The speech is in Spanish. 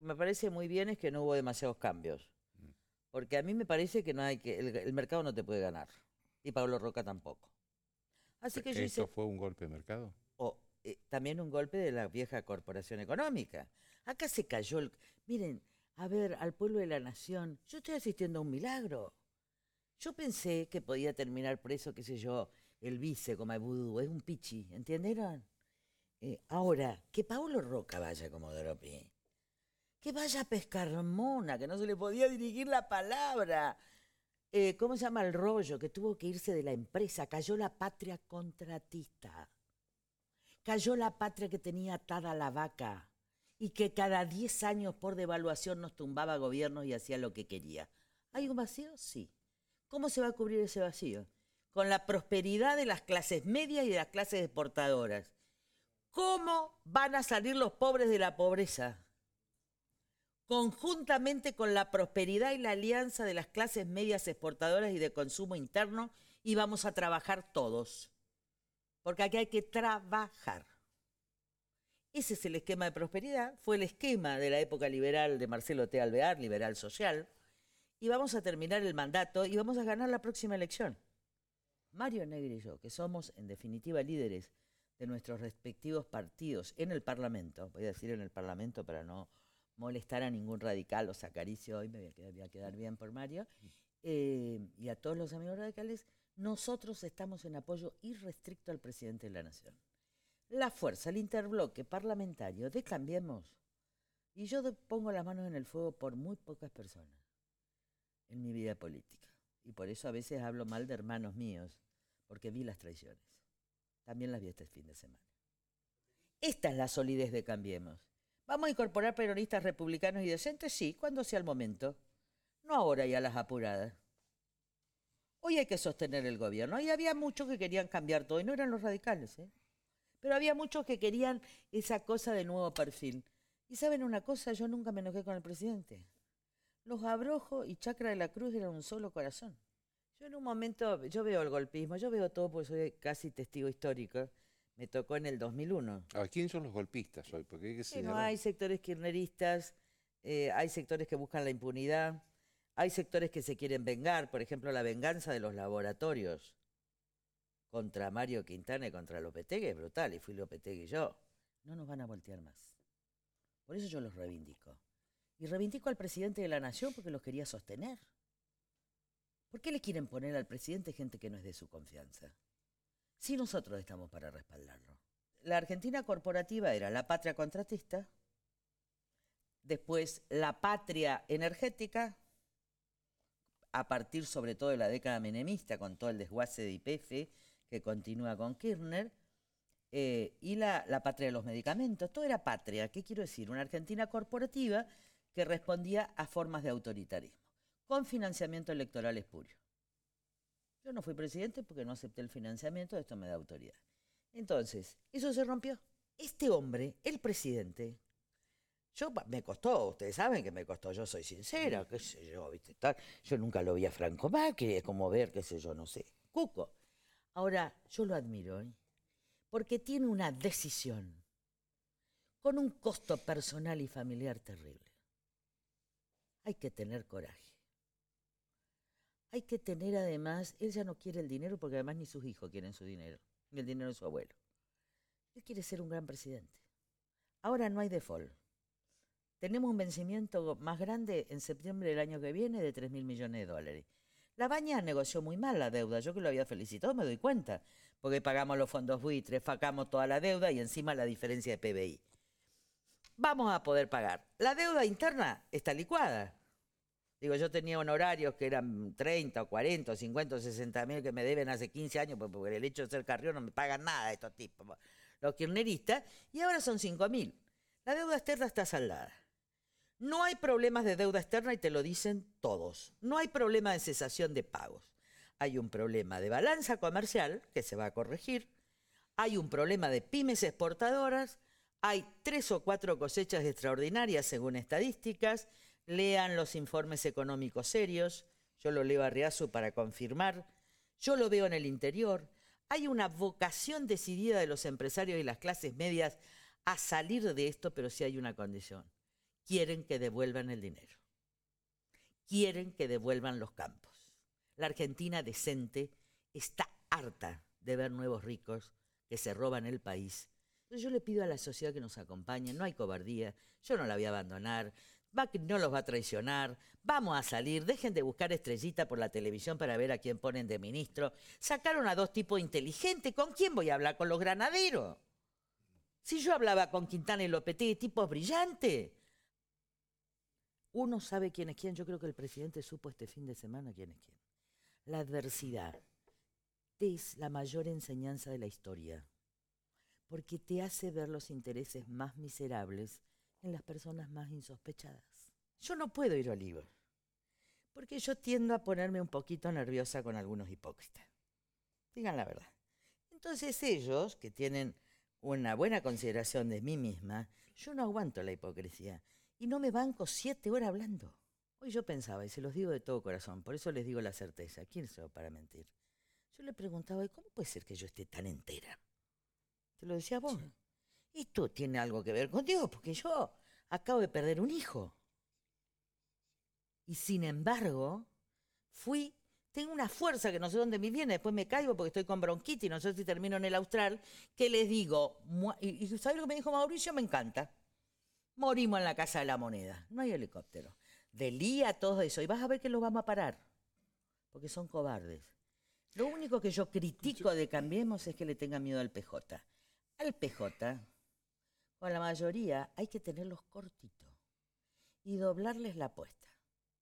me parece muy bien es que no hubo demasiados cambios. Mm. Porque a mí me parece que no hay que el, mercado no te puede ganar y Pablo Roca tampoco. Así ¿E-, que ¿Eso fue un golpe de mercado? O eh, también un golpe de la vieja corporación económica. Acá se cayó el miren, a ver, al pueblo de la nación, yo estoy asistiendo a un milagro. Yo pensé que podía terminar preso, qué sé yo, el vice como vudú, es un pichi, ¿entendieron? Eh, ahora, que Pablo Roca vaya como Doropi que vaya a Pescarmona, que no se le podía dirigir la palabra. Eh, ¿Cómo se llama el rollo? Que tuvo que irse de la empresa. Cayó la patria contratista. Cayó la patria que tenía atada la vaca y que cada 10 años por devaluación nos tumbaba gobiernos y hacía lo que quería. ¿Hay un vacío? Sí. ¿Cómo se va a cubrir ese vacío? Con la prosperidad de las clases medias y de las clases exportadoras. ¿Cómo van a salir los pobres de la pobreza? conjuntamente con la prosperidad y la alianza de las clases medias exportadoras y de consumo interno, y vamos a trabajar todos. Porque aquí hay que trabajar. Ese es el esquema de prosperidad, fue el esquema de la época liberal de Marcelo T. Alvear, liberal social, y vamos a terminar el mandato y vamos a ganar la próxima elección. Mario Negri y yo, que somos en definitiva líderes de nuestros respectivos partidos en el Parlamento, voy a decir en el Parlamento para no molestar a ningún radical, o acaricio hoy me voy a quedar, bien por Mario, eh, y a todos los amigos radicales, nosotros estamos en apoyo irrestricto al presidente de la Nación. La fuerza, el interbloque parlamentario de Cambiemos, y yo pongo las manos en el fuego por muy pocas personas en mi vida política. Y por eso a veces hablo mal de hermanos míos, porque vi las traiciones. También las vi este fin de semana. Esta es la solidez de Cambiemos. ¿Vamos a incorporar peronistas republicanos y decentes? Sí, cuando sea el momento. No ahora y a las apuradas. Hoy hay que sostener el gobierno. Y había muchos que querían cambiar todo, y no eran los radicales, ¿eh? pero había muchos que querían esa cosa de nuevo perfil. Y saben una cosa, yo nunca me enojé con el presidente. Los abrojos y Chacra de la Cruz eran un solo corazón. Yo en un momento, yo veo el golpismo, yo veo todo porque soy casi testigo histórico. Me tocó en el 2001. ¿A quién son los golpistas hoy? Porque hay no, hay sectores kirchneristas, eh, hay sectores que buscan la impunidad, hay sectores que se quieren vengar, por ejemplo, la venganza de los laboratorios contra Mario Quintana y contra Lopetegui es brutal, y fui Lopetegui y yo. No nos van a voltear más. Por eso yo los reivindico. Y reivindico al presidente de la nación porque los quería sostener. ¿Por qué le quieren poner al presidente gente que no es de su confianza? si nosotros estamos para respaldarlo. La Argentina corporativa era la patria contratista, después la patria energética, a partir sobre todo de la década menemista, con todo el desguace de IPF que continúa con Kirchner, eh, y la, la patria de los medicamentos. Todo era patria, ¿qué quiero decir? Una Argentina corporativa que respondía a formas de autoritarismo, con financiamiento electoral espurio. Yo no fui presidente porque no acepté el financiamiento, esto me da autoridad. Entonces, eso se rompió. Este hombre, el presidente, yo me costó, ustedes saben que me costó, yo soy sincera, qué sé yo, ¿viste? Tal. Yo nunca lo vi a Franco Macri, es como ver, qué sé yo, no sé, Cuco. Ahora, yo lo admiro, ¿eh? porque tiene una decisión con un costo personal y familiar terrible. Hay que tener coraje. Hay que tener además, él ya no quiere el dinero porque además ni sus hijos quieren su dinero, ni el dinero de su abuelo. Él quiere ser un gran presidente. Ahora no hay default. Tenemos un vencimiento más grande en septiembre del año que viene de 3 mil millones de dólares. La Baña negoció muy mal la deuda, yo que lo había felicitado me doy cuenta, porque pagamos los fondos buitres, facamos toda la deuda y encima la diferencia de PBI. Vamos a poder pagar. La deuda interna está licuada, Digo, yo tenía honorarios que eran 30, 40, 50, 60 mil que me deben hace 15 años, pues, porque el hecho de ser carrión no me pagan nada estos tipos, pues. los kirneristas y ahora son 5 mil. La deuda externa está saldada. No hay problemas de deuda externa y te lo dicen todos. No hay problema de cesación de pagos. Hay un problema de balanza comercial que se va a corregir. Hay un problema de pymes exportadoras. Hay tres o cuatro cosechas extraordinarias según estadísticas lean los informes económicos serios, yo lo leo a Riazu para confirmar, yo lo veo en el interior, hay una vocación decidida de los empresarios y las clases medias a salir de esto, pero sí hay una condición. Quieren que devuelvan el dinero. Quieren que devuelvan los campos. La Argentina decente está harta de ver nuevos ricos que se roban el país. Yo le pido a la sociedad que nos acompañe, no hay cobardía, yo no la voy a abandonar, no los va a traicionar, vamos a salir, dejen de buscar estrellita por la televisión para ver a quién ponen de ministro. Sacaron a dos tipos inteligentes, ¿con quién voy a hablar? ¿Con los granaderos? Si yo hablaba con Quintana y Lopetegui, tipos brillantes. Uno sabe quién es quién, yo creo que el presidente supo este fin de semana quién es quién. La adversidad es la mayor enseñanza de la historia, porque te hace ver los intereses más miserables en las personas más insospechadas. Yo no puedo ir a Oliver, porque yo tiendo a ponerme un poquito nerviosa con algunos hipócritas. Digan la verdad. Entonces ellos, que tienen una buena consideración de mí misma, yo no aguanto la hipocresía y no me banco siete horas hablando. Hoy yo pensaba, y se los digo de todo corazón, por eso les digo la certeza, ¿quién soy para mentir? Yo le preguntaba, ¿y cómo puede ser que yo esté tan entera? Te lo decía vos esto tiene algo que ver contigo, porque yo acabo de perder un hijo. Y sin embargo, fui, tengo una fuerza que no sé dónde me viene, después me caigo porque estoy con bronquitis, no sé si termino en el austral, que les digo, y, y ¿sabes lo que me dijo Mauricio? Me encanta. Morimos en la Casa de la Moneda, no hay helicóptero. Delía todo eso, y vas a ver que los vamos a parar, porque son cobardes. Lo único que yo critico de Cambiemos es que le tenga miedo al PJ. Al PJ con la mayoría hay que tenerlos cortitos y doblarles la apuesta.